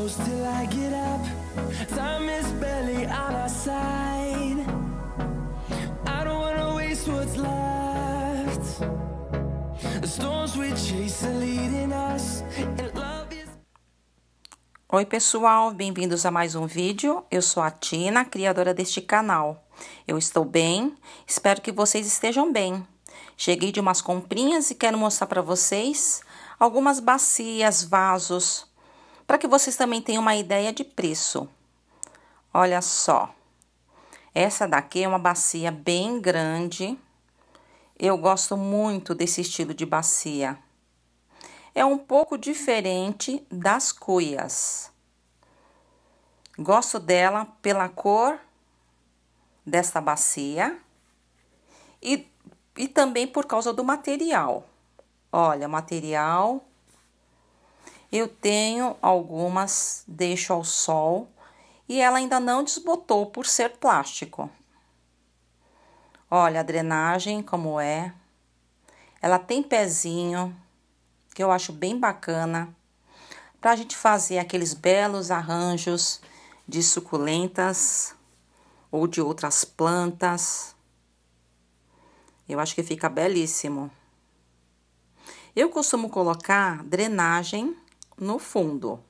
close till I get up Time is barely on our side I don't wanna waste what's left The storms we chase are leading us Oi pessoal, bem-vindos a mais um vídeo. Eu sou a Tina, criadora deste canal. Eu estou bem, espero que vocês estejam bem. Cheguei de umas comprinhas e quero mostrar para vocês algumas bacias, vasos, para que vocês também tenham uma ideia de preço. Olha só. Essa daqui é uma bacia bem grande. Eu gosto muito desse estilo de bacia. É um pouco diferente das cuias. Gosto dela pela cor dessa bacia e, e também por causa do material. Olha, material eu tenho algumas, deixo ao sol e ela ainda não desbotou por ser plástico. Olha a drenagem como é. Ela tem pezinho, que eu acho bem bacana, para a gente fazer aqueles belos arranjos de suculentas ou de outras plantas. Eu acho que fica belíssimo. Eu costumo colocar drenagem no fundo.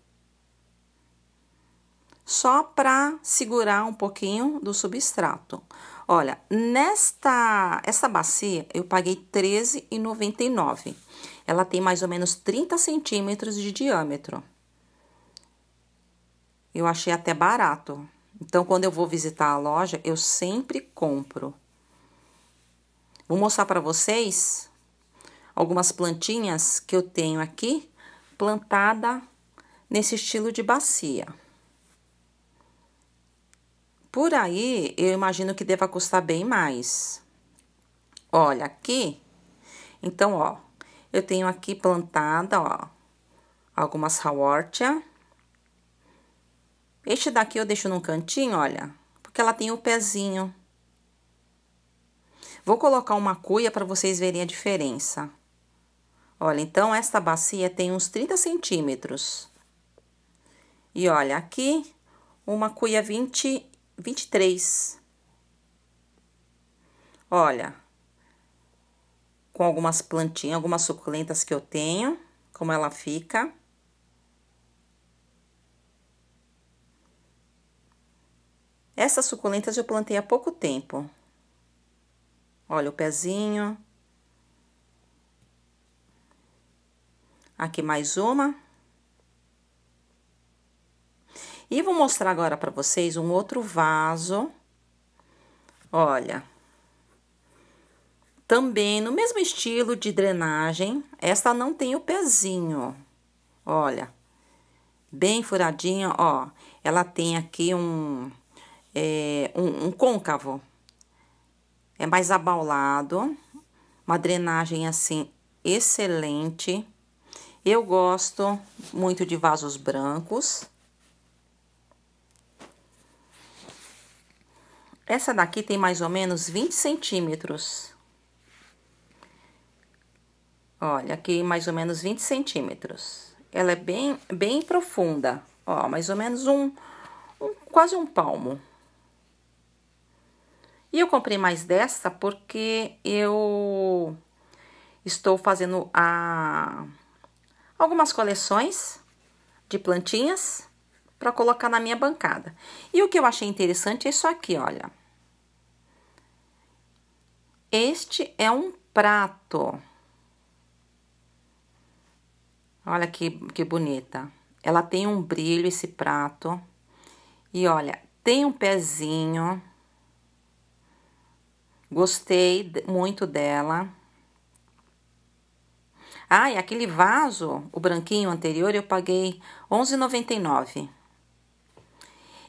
Só para segurar um pouquinho do substrato. Olha, nesta essa bacia eu paguei R$13,99. Ela tem mais ou menos 30 centímetros de diâmetro. Eu achei até barato. Então, quando eu vou visitar a loja, eu sempre compro. Vou mostrar para vocês algumas plantinhas que eu tenho aqui plantada nesse estilo de bacia. Por aí, eu imagino que deva custar bem mais. Olha aqui. Então, ó, eu tenho aqui plantada, ó, algumas rawortia. Este daqui eu deixo num cantinho, olha, porque ela tem o pezinho. Vou colocar uma cuia para vocês verem a diferença. Olha, então esta bacia tem uns 30 centímetros. E olha, aqui uma cuia 20, 23. Olha, com algumas plantinhas, algumas suculentas que eu tenho, como ela fica. Essas suculentas eu plantei há pouco tempo. Olha o pezinho. Aqui mais uma. E vou mostrar agora para vocês um outro vaso. Olha. Também no mesmo estilo de drenagem, esta não tem o pezinho. Olha. Bem furadinha, ó. Ela tem aqui um, é, um, um côncavo. É mais abaulado. Uma drenagem, assim, excelente. Excelente eu gosto muito de vasos brancos. Essa daqui tem mais ou menos 20 centímetros. Olha, aqui mais ou menos 20 centímetros. Ela é bem, bem profunda, ó, mais ou menos um, um quase um palmo. E eu comprei mais dessa porque eu estou fazendo a algumas coleções de plantinhas para colocar na minha bancada. E o que eu achei interessante é isso aqui, olha. Este é um prato. Olha que, que bonita. Ela tem um brilho, esse prato. E olha, tem um pezinho. Gostei muito dela. Ah, e aquele vaso, o branquinho anterior, eu paguei R$ 11,99.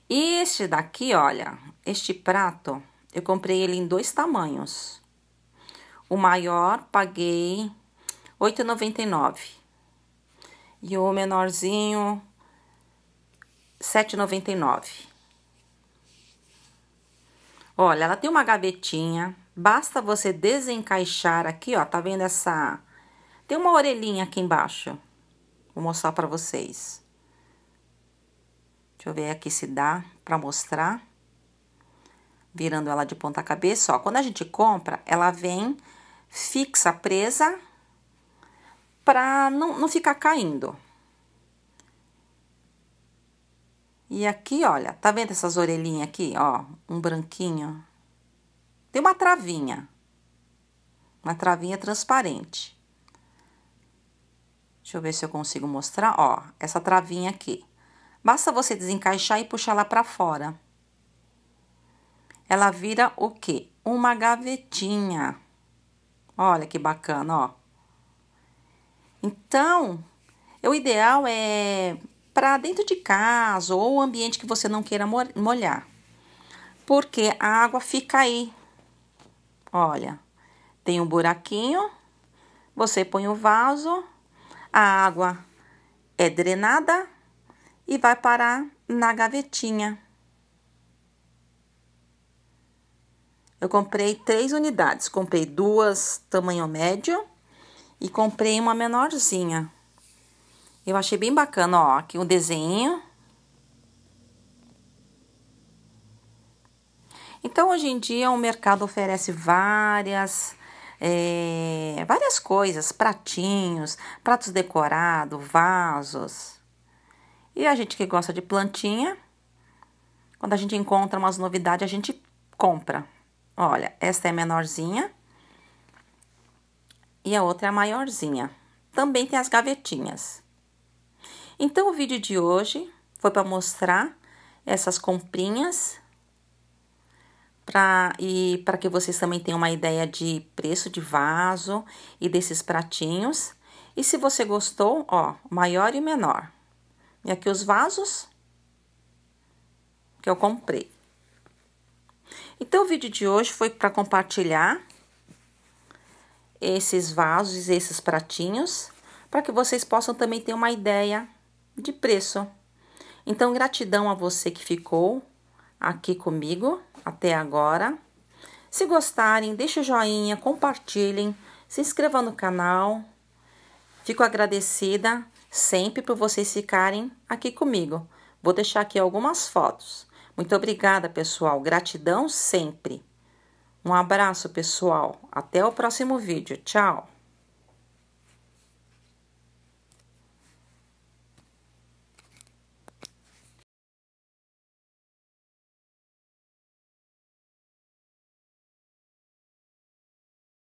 E este daqui, olha, este prato, eu comprei ele em dois tamanhos. O maior paguei R$ 8,99. E o menorzinho, R$ 7,99. Olha, ela tem uma gavetinha, basta você desencaixar aqui, ó, tá vendo essa tem uma orelhinha aqui embaixo. Vou mostrar para vocês. Deixa eu ver aqui se dá para mostrar. Virando ela de ponta cabeça, ó. Quando a gente compra, ela vem fixa, presa, para não, não ficar caindo. E aqui, olha, tá vendo essas orelhinhas aqui, ó? Um branquinho. Tem uma travinha. Uma travinha transparente. Deixa eu ver se eu consigo mostrar, ó, essa travinha aqui. Basta você desencaixar e puxar ela para fora. Ela vira o quê? Uma gavetinha. Olha que bacana, ó. Então, o ideal é para dentro de casa ou ambiente que você não queira molhar. Porque a água fica aí. Olha, tem um buraquinho, você põe o vaso a água é drenada e vai parar na gavetinha. Eu comprei três unidades. Comprei duas tamanho médio e comprei uma menorzinha. Eu achei bem bacana, ó. Aqui um desenho. Então, hoje em dia, o mercado oferece várias é, várias coisas, pratinhos, pratos decorados, vasos. E a gente que gosta de plantinha, quando a gente encontra umas novidades, a gente compra. Olha, esta é menorzinha e a outra é a maiorzinha. Também tem as gavetinhas. Então, o vídeo de hoje foi para mostrar essas comprinhas Pra, e para que vocês também tenham uma ideia de preço de vaso e desses pratinhos. E se você gostou, ó, maior e menor. E aqui os vasos que eu comprei. Então, o vídeo de hoje foi para compartilhar esses vasos, esses pratinhos, para que vocês possam também ter uma ideia de preço. Então, gratidão a você que ficou aqui comigo até agora. Se gostarem, deixem o joinha, compartilhem, se inscrevam no canal. Fico agradecida sempre por vocês ficarem aqui comigo. Vou deixar aqui algumas fotos. Muito obrigada, pessoal. Gratidão sempre. Um abraço, pessoal. Até o próximo vídeo. Tchau.